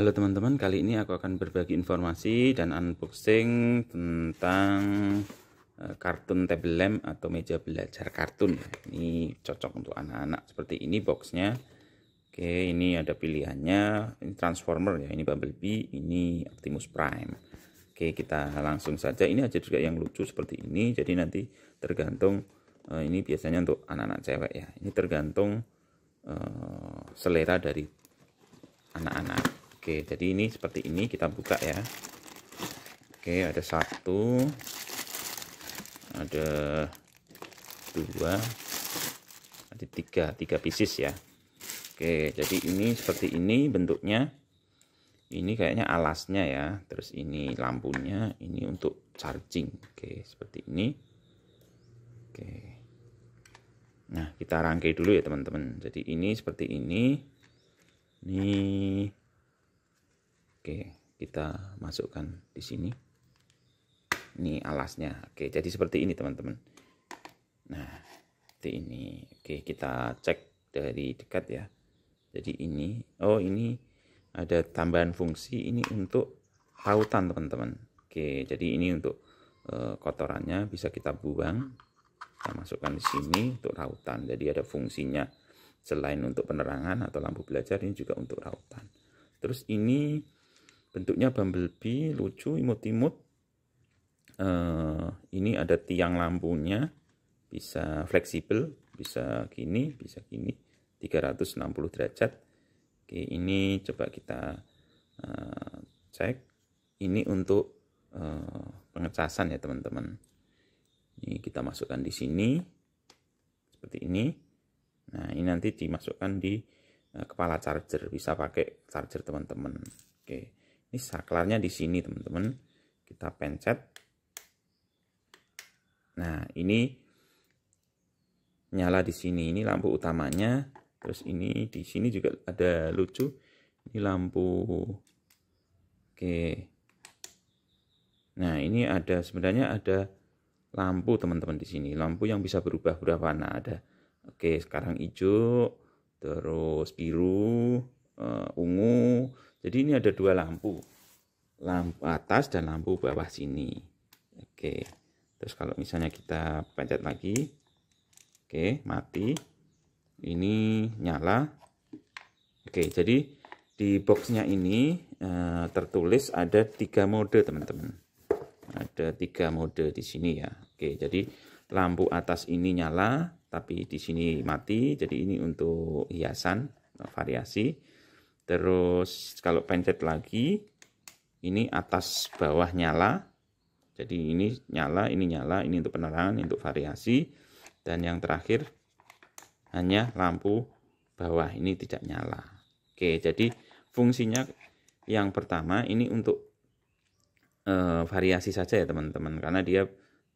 Halo teman-teman, kali ini aku akan berbagi informasi dan unboxing tentang eh, kartun table lamp atau meja belajar kartun. Ini cocok untuk anak-anak seperti ini boxnya. Oke, ini ada pilihannya. Ini Transformer ya, ini Bumblebee, ini Optimus Prime. Oke, kita langsung saja. Ini aja juga yang lucu seperti ini. Jadi nanti tergantung eh, ini biasanya untuk anak-anak cewek ya. Ini tergantung eh, selera dari anak-anak. Oke, jadi ini seperti ini kita buka ya. Oke, ada satu, ada dua, ada tiga, tiga pieces ya. Oke, jadi ini seperti ini bentuknya. Ini kayaknya alasnya ya. Terus ini lampunya, ini untuk charging. Oke, seperti ini. Oke. Nah, kita rangkai dulu ya teman-teman. Jadi ini seperti ini. Nih Oke, kita masukkan di sini. Ini alasnya. Oke, jadi seperti ini teman-teman. Nah, seperti ini. Oke, kita cek dari dekat ya. Jadi ini, oh ini ada tambahan fungsi ini untuk tautan teman-teman. Oke, jadi ini untuk e, kotorannya bisa kita buang. Kita masukkan di sini untuk rautan. Jadi ada fungsinya selain untuk penerangan atau lampu belajar ini juga untuk rautan. Terus ini bentuknya bumblebee lucu imut-imut uh, ini ada tiang lampunya bisa fleksibel bisa gini bisa gini 360 derajat oke ini coba kita uh, cek ini untuk uh, pengecasan ya teman-teman ini kita masukkan di sini seperti ini nah ini nanti dimasukkan di uh, kepala charger bisa pakai charger teman-teman oke ini saklarnya di sini teman-teman kita pencet nah ini nyala di sini ini lampu utamanya terus ini di sini juga ada lucu ini lampu oke nah ini ada sebenarnya ada lampu teman-teman di sini lampu yang bisa berubah berubah warna ada oke sekarang hijau terus biru Eh, ungu. Jadi ini ada dua lampu. Lampu atas dan lampu bawah sini. Oke. Terus kalau misalnya kita pencet lagi. Oke, mati. Ini nyala. Oke, jadi di boxnya ini eh, tertulis ada tiga mode, teman-teman. Ada tiga mode di sini ya. Oke, jadi lampu atas ini nyala, tapi di sini mati. Jadi ini untuk hiasan, variasi terus kalau pencet lagi ini atas bawah nyala jadi ini nyala ini nyala ini untuk penerangan ini untuk variasi dan yang terakhir hanya lampu bawah ini tidak nyala oke jadi fungsinya yang pertama ini untuk e, variasi saja ya teman-teman karena dia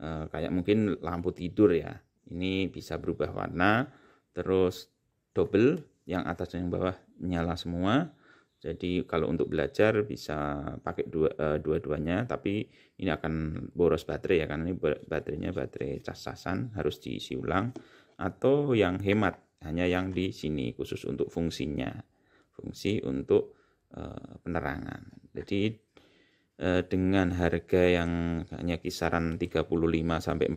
e, kayak mungkin lampu tidur ya ini bisa berubah warna terus double yang atas dan yang bawah nyala semua. Jadi kalau untuk belajar bisa pakai dua duanya eh, dua-duanya, tapi ini akan boros baterai ya karena ini baterainya baterai casasan harus diisi ulang atau yang hemat hanya yang di sini khusus untuk fungsinya. Fungsi untuk eh, penerangan. Jadi eh, dengan harga yang hanya kisaran 35 sampai 40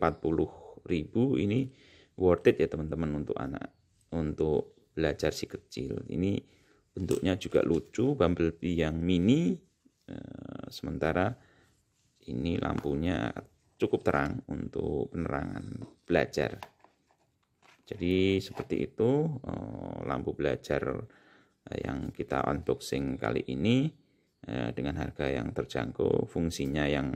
ribu ini worth it ya teman-teman untuk anak untuk belajar si kecil. Ini bentuknya juga lucu, bumblebee yang mini. Eh, sementara ini lampunya cukup terang untuk penerangan belajar. Jadi seperti itu eh, lampu belajar eh, yang kita unboxing kali ini dengan harga yang terjangkau, fungsinya yang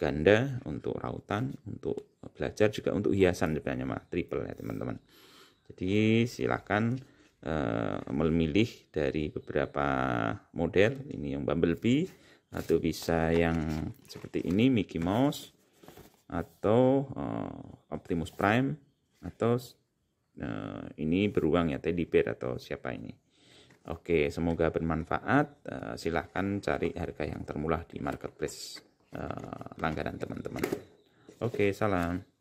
ganda untuk rautan, untuk belajar juga untuk hiasan sebenarnya mah triple ya teman-teman. Jadi silakan Eh, memilih dari beberapa model ini yang bumblebee atau bisa yang seperti ini Mickey Mouse atau eh, Optimus Prime atau eh, ini beruang ya teddy bear atau siapa ini Oke semoga bermanfaat silahkan cari harga yang termurah di marketplace uh, langganan teman-teman Oke salam